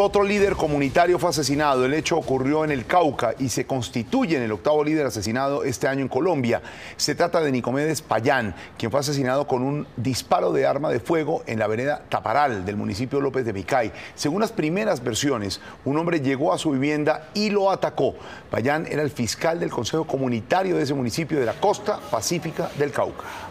Otro líder comunitario fue asesinado. El hecho ocurrió en el Cauca y se constituye en el octavo líder asesinado este año en Colombia. Se trata de Nicomedes Payán, quien fue asesinado con un disparo de arma de fuego en la vereda Taparal del municipio López de Micay. Según las primeras versiones, un hombre llegó a su vivienda y lo atacó. Payán era el fiscal del Consejo Comunitario de ese municipio de la costa pacífica del Cauca.